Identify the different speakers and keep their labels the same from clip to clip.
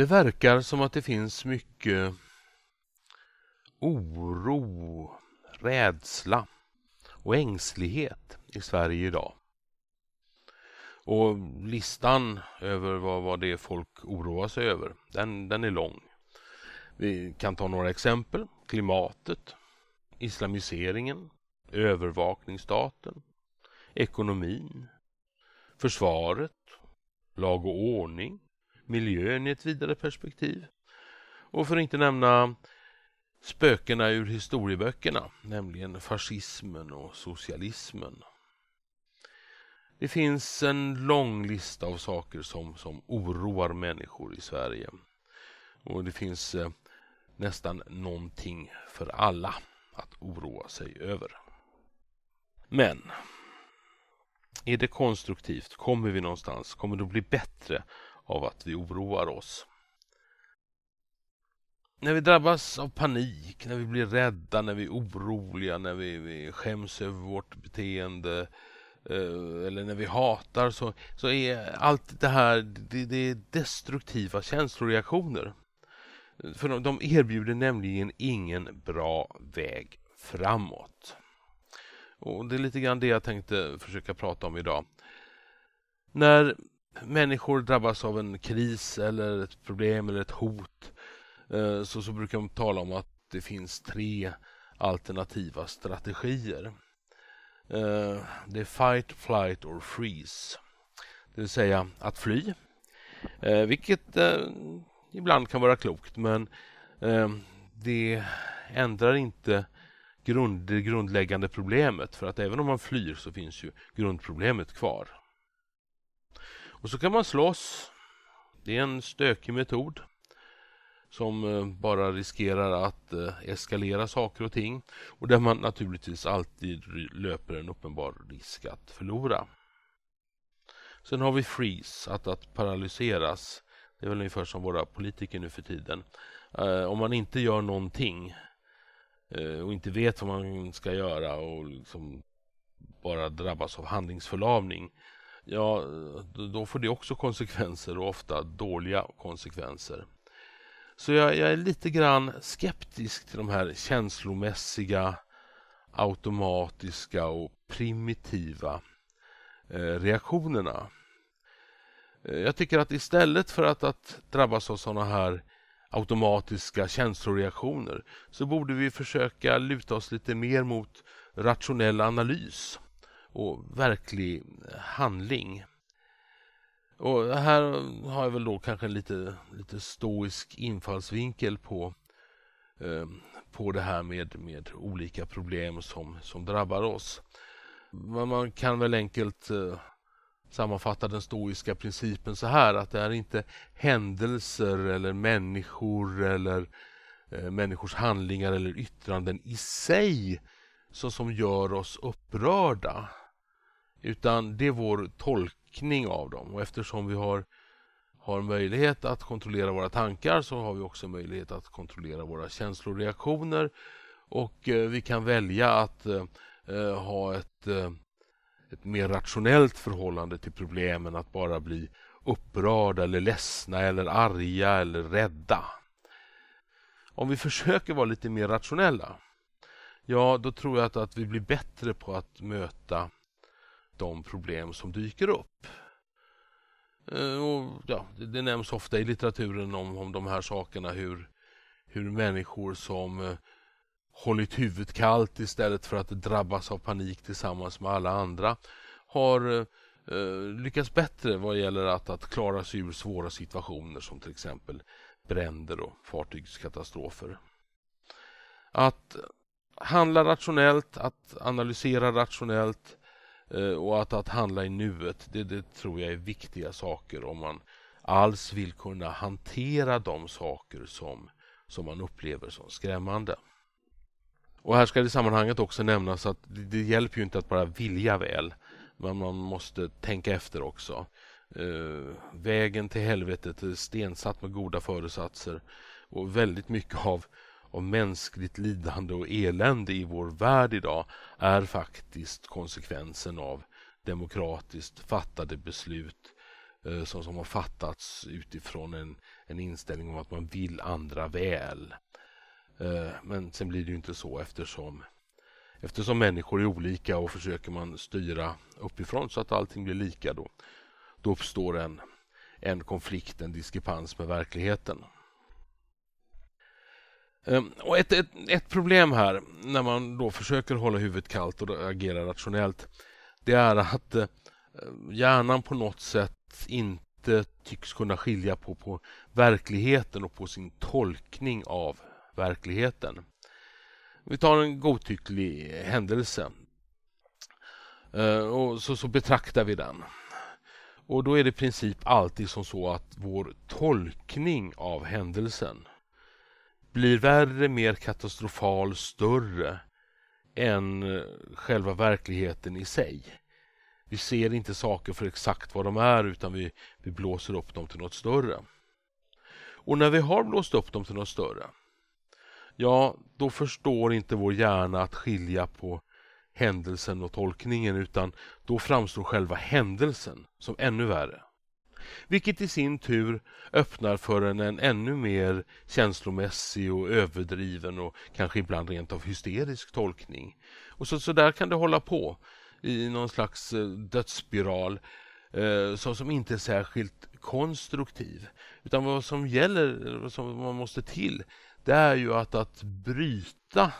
Speaker 1: Det verkar som att det finns mycket oro, rädsla och ängslighet i Sverige idag. Och listan över vad, vad det är folk oroar sig över, den, den är lång. Vi kan ta några exempel. Klimatet, islamiseringen, övervakningsstaten, ekonomin, försvaret, lag och ordning, miljön i ett vidare perspektiv. Och för att inte nämna spökena ur historieböckerna, nämligen fascismen och socialismen. Det finns en lång lista av saker som, som oroar människor i Sverige. Och det finns eh, nästan någonting för alla att oroa sig över. Men är det konstruktivt? Kommer vi någonstans? Kommer det att bli bättre? av att vi oroar oss. När vi drabbas av panik, när vi blir rädda, när vi är oroliga, när vi, vi skäms över vårt beteende eh, eller när vi hatar så, så är allt det här det, det är destruktiva känsloreaktioner. För de, de erbjuder nämligen ingen bra väg framåt. Och Det är lite grann det jag tänkte försöka prata om idag. När människor drabbas av en kris eller ett problem eller ett hot eh, så, så brukar man tala om att det finns tre alternativa strategier. Eh, det är fight, flight or freeze. Det vill säga att fly, eh, vilket ibland kan vara klokt men det ändrar inte grund, det grundläggande problemet för att även om man flyr så finns ju grundproblemet kvar. Och så kan man slåss. Det är en stökig metod som eh, bara riskerar att eh, eskalera saker och ting och där man naturligtvis alltid löper en uppenbar risk att förlora. Sen har vi freeze, att, att paralyseras. Det är väl ungefär som våra politiker nu för tiden. Eh, om man inte gör någonting och inte vet vad man ska göra och liksom bara drabbas av handlingsförlamning ja, då får det också konsekvenser och ofta dåliga konsekvenser. Så jag, jag är lite grann skeptisk till de här känslomässiga, automatiska och primitiva eh, reaktionerna. Eh, jag tycker att istället för att, att drabbas av sådana här automatiska känsloreaktioner så borde vi försöka luta oss lite mer mot rationell analys och verklig handling. Och här har jag väl då kanske en lite, lite stoisk infallsvinkel på, eh, på det här med, med olika problem som, som drabbar oss. Men man kan väl enkelt eh, sammanfatta den stoiska principen så här att det är inte händelser eller människor eller eh, människors handlingar eller yttranden i sig så som gör oss upprörda utan det är vår tolkning av dem och eftersom vi har, har möjlighet att kontrollera våra tankar så har vi också möjlighet att kontrollera våra känsloreaktioner och eh, vi kan välja att eh, eh, ha ett, ett mer rationellt förhållande till problemen att bara bli upprörda eller ledsna eller arga eller rädda. Om vi försöker vara lite mer rationella, ja då tror jag att, att vi blir bättre på att möta de problem som dyker upp. Eh, och ja, det, nämns ofta i litteraturen om, om de här sakerna hur, hur människor som eh, hållit huvudet kallt istället för att drabbas av panik tillsammans med alla andra har eh, eh, lyckats bättre vad gäller att, att klara sig ur svåra situationer som till exempel bränder och fartygskatastrofer. Att handla rationellt, att analysera rationellt Eh, och att, att handla i nuet, det, det tror jag är viktiga saker om man alls vill kunna hantera de saker som, som man upplever som skrämmande. Och här ska det i sammanhanget också nämnas att det, det hjälper ju inte att bara vilja väl, men man måste tänka efter också. Uh, vägen till helvetet är stensatt med goda föresatser och väldigt mycket av av mänskligt lidande och elände i vår värld idag är faktiskt konsekvensen av demokratiskt fattade beslut eh, som, som har fattats utifrån en, en inställning om att man vill andra väl. Eh, men sen blir det ju inte så eftersom eftersom människor är olika och försöker man styra uppifrån så att allting blir lika då, då uppstår en, en konflikt, en diskrepans med verkligheten. Ehm, och ett, ett, ett, problem här när man då försöker hålla huvudet kallt och agera rationellt det är att eh, hjärnan på något sätt inte tycks kunna skilja på, på verkligheten och på sin tolkning av verkligheten. Vi tar en godtycklig händelse ehm, och så, så betraktar vi den. Och då är det i princip alltid som så att vår tolkning av händelsen blir värre, mer katastrofal, större än eh, själva verkligheten i sig. Vi ser inte saker för exakt vad de är utan vi, vi blåser upp dem till något större. Och när vi har blåst upp dem till något större, ja då förstår inte vår hjärna att skilja på händelsen och tolkningen utan då framstår själva händelsen som ännu värre vilket i sin tur öppnar för en, en ännu mer känslomässig och överdriven och kanske ibland rent av hysterisk tolkning. Och så, så där kan det hålla på i någon slags eh, dödsspiral eh, som, som inte är särskilt konstruktiv. Utan vad som gäller, vad som man måste till, det är ju att, att bryta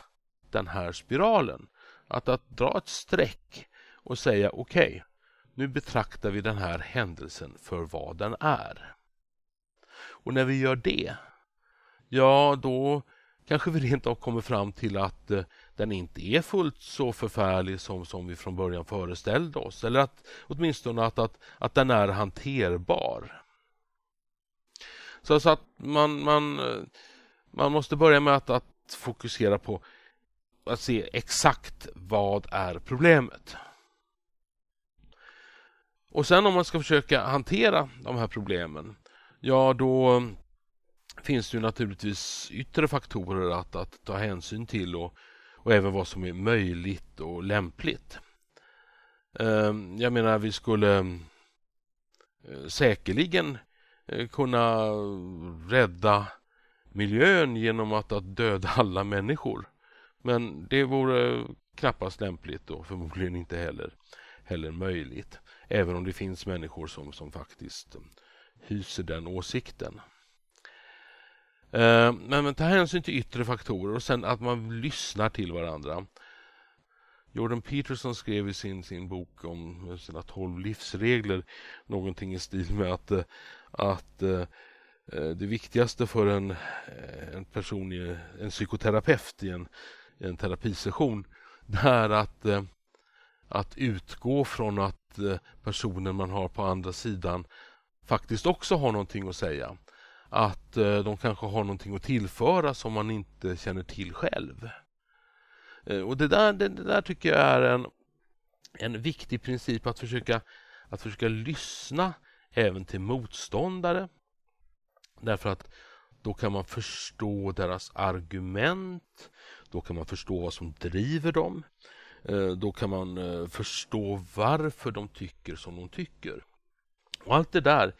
Speaker 1: den här spiralen. Att, att dra ett streck och säga okej, okay, nu betraktar vi den här händelsen för vad den är. Och när vi gör det, ja då kanske vi rent av kommer fram till att eh, den inte är fullt så förfärlig som, som vi från början föreställde oss. Eller att, åtminstone att, att, att den är hanterbar. Så, så att man, man, eh, man måste börja med att, att fokusera på att se exakt vad är problemet. Och sen om man ska försöka hantera de här problemen, ja då finns det ju naturligtvis yttre faktorer att, att ta hänsyn till och, och även vad som är möjligt och lämpligt. Ehm, jag menar, vi skulle eh, säkerligen eh, kunna rädda miljön genom att, att döda alla människor. Men det vore knappast lämpligt och förmodligen inte heller, heller möjligt. Även om det finns människor som, som faktiskt eh, hyser den åsikten. Eh, men, men ta hänsyn till yttre faktorer och sen att man lyssnar till varandra. Jordan Peterson skrev i sin, sin bok om eh, sina 12 livsregler någonting i stil med att, att det viktigaste för en, en person, en psykoterapeut i en, en terapisession det är att att utgå från att eh, personen man har på andra sidan faktiskt också har någonting att säga. Att eh, de kanske har någonting att tillföra som man inte känner till själv. Eh, och det där, det, det där tycker jag är en, en viktig princip att försöka, att försöka lyssna även till motståndare. Därför att då kan man förstå deras argument, då kan man förstå vad som driver dem Eh, då kan man eh, förstå varför de tycker som de tycker. Och allt det där,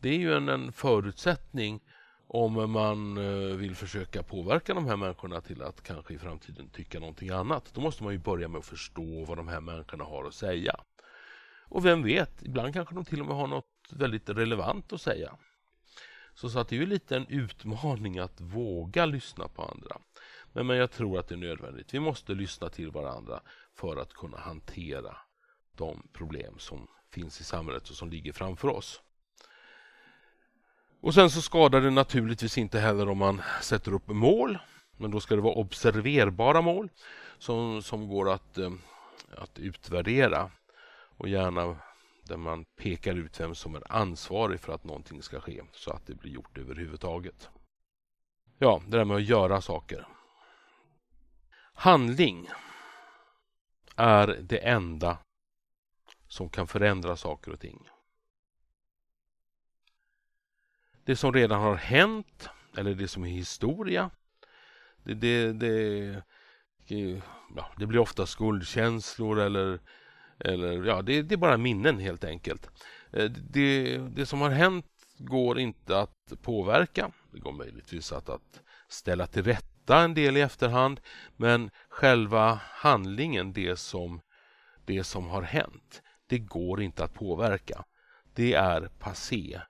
Speaker 1: det är ju en, en förutsättning om man eh, vill försöka påverka de här människorna till att kanske i framtiden tycka någonting annat. Då måste man ju börja med att förstå vad de här människorna har att säga. Och vem vet, ibland kanske de till och med har något väldigt relevant att säga. Så, så att det är ju lite en utmaning att våga lyssna på andra. Men, men jag tror att det är nödvändigt. Vi måste lyssna till varandra för att kunna hantera de problem som finns i samhället och som ligger framför oss. Och sen så skadar det naturligtvis inte heller om man sätter upp mål. Men då ska det vara observerbara mål som, som går att, eh, att utvärdera och gärna där man pekar ut vem som är ansvarig för att någonting ska ske så att det blir gjort överhuvudtaget. Ja, det där med att göra saker. Handling är det enda som kan förändra saker och ting. Det som redan har hänt eller det som är historia. Det, det, det, ja, det blir ofta skuldkänslor eller, eller ja, det, det är bara minnen helt enkelt. Eh, det, det som har hänt går inte att påverka. Det går möjligtvis att, att ställa till rätta fatta en del i efterhand men själva handlingen, det som, det som har hänt, det går inte att påverka. Det är passé.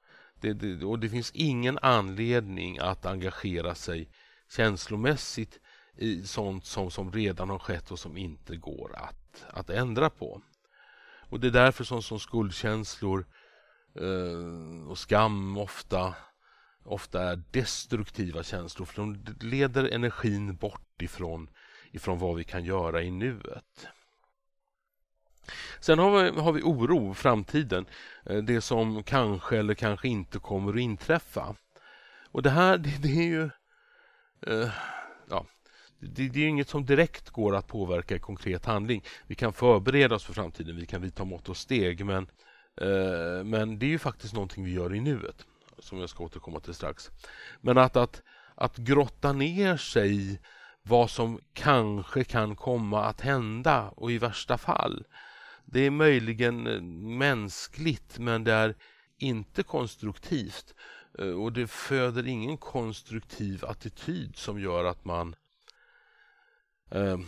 Speaker 1: Det, det, och det finns ingen anledning att engagera sig känslomässigt i sånt som, som redan har skett och som inte går att, att ändra på. Och Det är därför som, som skuldkänslor eh, och skam ofta ofta är destruktiva känslor för de leder energin bort ifrån, ifrån vad vi kan göra i nuet. Sen har vi, har vi oro, framtiden, eh, det som kanske eller kanske inte kommer att inträffa. Och det här, det, det är ju... Eh, ja, det, det, är inget som direkt går att påverka i konkret handling. Vi kan förbereda oss för framtiden, vi kan vidta mått och steg, men, eh, men det är ju faktiskt någonting vi gör i nuet som jag ska återkomma till strax. Men att, att, att grotta ner sig vad som kanske kan komma att hända och i värsta fall. Det är möjligen eh, mänskligt men det är inte konstruktivt eh, och det föder ingen konstruktiv attityd som gör att man eh,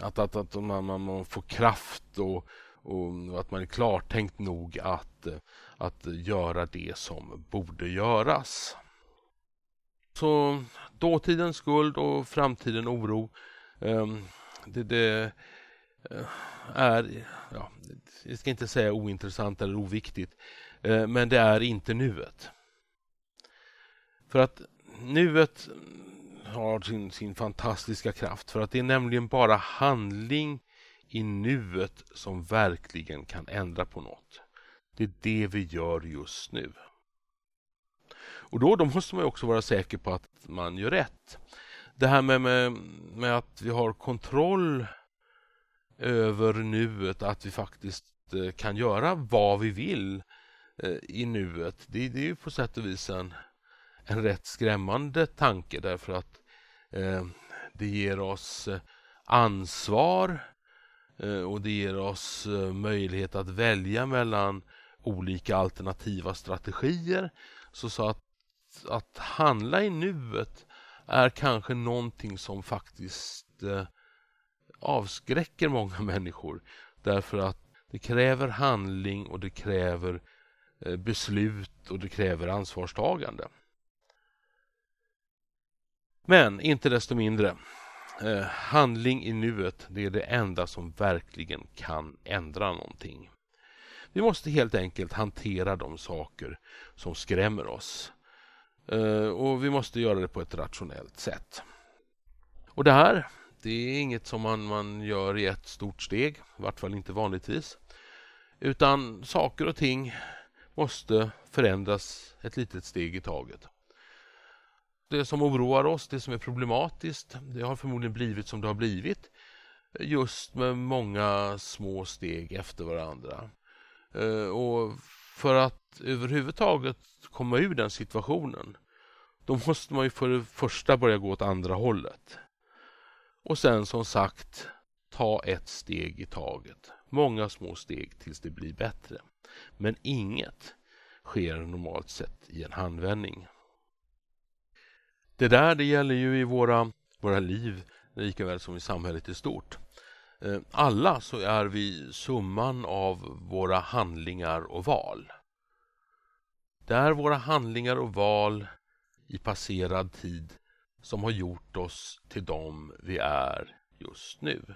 Speaker 1: att, att, att man, man, får kraft och och att man är klartänkt nog att, att göra det som borde göras. Så dåtidens skuld och framtiden oro. Ehm, det, det eh, är, ja, jag ska inte säga ointressant eller oviktigt, eh, men det är inte nuet. För att nuet har sin, sin fantastiska kraft för att det är nämligen bara handling i nuet som verkligen kan ändra på något. Det är det vi gör just nu. Och då, då måste man också vara säker på att man gör rätt. Det här med, med, med att vi har kontroll över nuet, att vi faktiskt eh, kan göra vad vi vill eh, i nuet. Det, det är ju på sätt och vis en, en rätt skrämmande tanke därför att eh, det ger oss eh, ansvar Eh, och det ger oss eh, möjlighet att välja mellan olika alternativa strategier. Så, att, att handla i nuet är kanske någonting som faktiskt eh, avskräcker många människor därför att det kräver handling och det kräver beslut och det kräver ansvarstagande. Men inte desto mindre Eh, handling i nuet, det är det enda som verkligen kan ändra någonting. Vi måste helt enkelt hantera de saker som skrämmer oss. Eh, och vi måste göra det på ett rationellt sätt. Och det här, det är inget som man, man gör i ett stort steg, i vart fall inte vanligtvis. Utan saker och ting måste förändras ett litet steg i taget det som oroar oss, det som är problematiskt, det har förmodligen blivit som det har blivit. Just med många små steg efter varandra. Eh, och för att överhuvudtaget komma ur den situationen då måste man ju för det första börja gå åt andra hållet. Och sen som sagt ta ett steg i taget. Många små steg tills det blir bättre. Men inget sker normalt sett i en handvändning. Det där det gäller ju i våra, våra liv lika väl som i samhället i stort. Eh, alla så är vi summan av våra handlingar och val. Det är våra handlingar och val i passerad tid som har gjort oss till dem vi är just nu.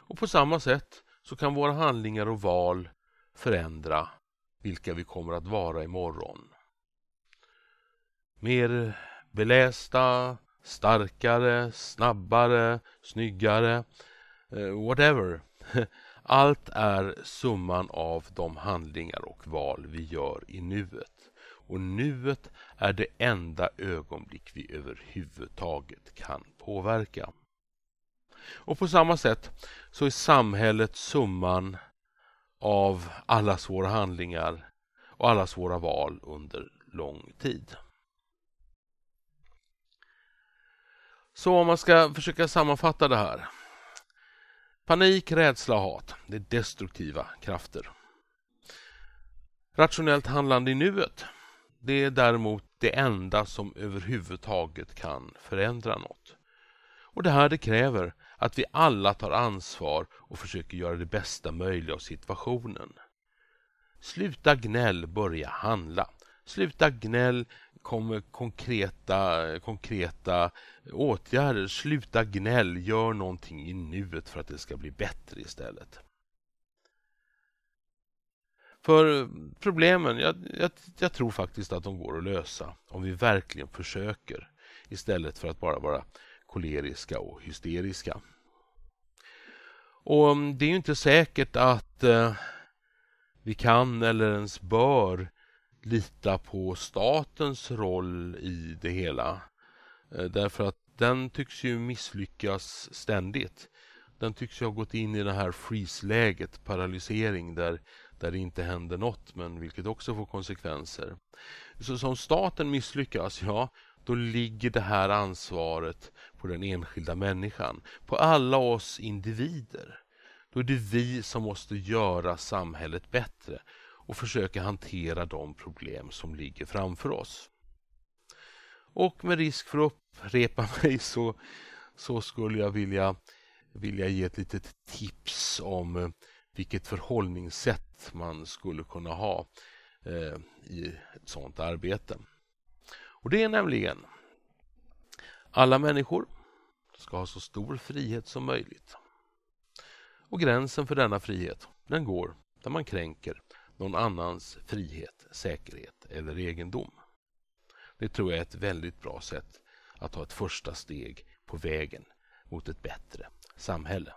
Speaker 1: Och på samma sätt så kan våra handlingar och val förändra vilka vi kommer att vara imorgon. Mer belästa, starkare, snabbare, snyggare, eh, whatever. Allt är summan av de handlingar och val vi gör i nuet. Och nuet är det enda ögonblick vi överhuvudtaget kan påverka. Och på samma sätt så är samhället summan av allas våra handlingar och allas våra val under lång tid. Så om man ska försöka sammanfatta det här. Panik, rädsla och hat. Det är destruktiva krafter. Rationellt handlande i nuet. Det är däremot det enda som överhuvudtaget kan förändra något. Och det här det kräver att vi alla tar ansvar och försöker göra det bästa möjliga av situationen. Sluta gnäll, börja handla. Sluta gnäll, kom med konkreta, konkreta åtgärder. Sluta gnäll, gör någonting i nuet för att det ska bli bättre istället. För problemen, jag, jag, jag, tror faktiskt att de går att lösa om vi verkligen försöker istället för att bara vara koleriska och hysteriska. Och mm, Det är ju inte säkert att eh, vi kan eller ens bör lita på statens roll i det hela. Eh, därför att den tycks ju misslyckas ständigt. Den tycks ju ha gått in i det här freeze-läget, paralysering, där, där det inte händer något, men vilket också får konsekvenser. Så om staten misslyckas, ja, då ligger det här ansvaret på den enskilda människan, på alla oss individer. Då är det vi som måste göra samhället bättre och försöka hantera de problem som ligger framför oss. Och med risk för att upprepa mig så, så skulle jag vilja, vilja ge ett litet tips om eh, vilket förhållningssätt man skulle kunna ha eh, i ett sådant arbete. Och det är nämligen alla människor ska ha så stor frihet som möjligt. Och gränsen för denna frihet, den går där man kränker någon annans frihet, säkerhet eller egendom. Det tror jag är ett väldigt bra sätt att ta ett första steg på vägen mot ett bättre samhälle.